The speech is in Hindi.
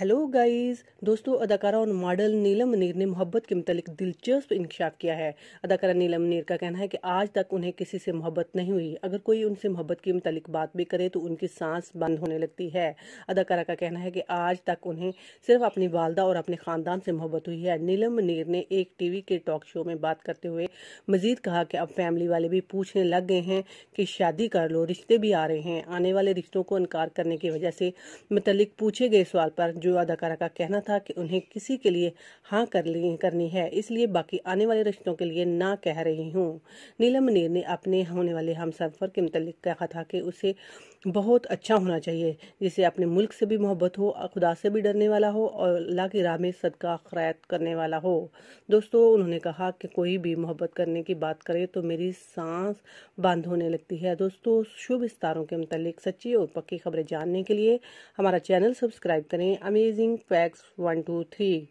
हेलो गाइस दोस्तों अदाकारा और मॉडल नीलम मनीर ने मोहब्बत के मतलब दिलचस्प इंकशाफ किया है अदाकारा नीलम मनीर का कहना है कि आज तक उन्हें किसी से मोहब्बत नहीं हुई अगर कोई उनसे मोहब्बत के मतलब बात भी करे तो उनकी सांस बंद होने लगती है अदाकारा का कहना है कि आज तक उन्हें सिर्फ अपनी वालदा और अपने खानदान से मोहब्बत हुई है नीलम मनीर ने एक टीवी के टॉक शो में बात करते हुए मजीद कहा कि अब फैमिली वाले भी पूछने लग गए हैं कि शादी कर लो रिश्ते भी आ रहे हैं आने वाले रिश्तों को इनकार करने की वजह से मतलब पूछे गए सवाल पर जो अदाकारा का कहना था कि उन्हें किसी के लिए हाँ कर करनी है इसलिए बाकी आने वाले रिश्तों के लिए ना कह रही हूँ नीलम मनीर ने अपने होने वाले हम सफ़र के मतलब कहा था कि उसे बहुत अच्छा होना चाहिए जिसे अपने मुल्क से भी मोहब्बत हो खुदा से भी डरने वाला हो और अल्लाह की राह में सदका खैत करने वाला हो दोस्तों उन्होंने कहा कि कोई भी मोहब्बत करने की बात करे तो मेरी सांस बंद होने लगती है दोस्तों शुभ स्तारों के मतलब सच्ची और पक्की खबरें जानने के लिए हमारा चैनल सब्सक्राइब करें amazing facts 1 2 3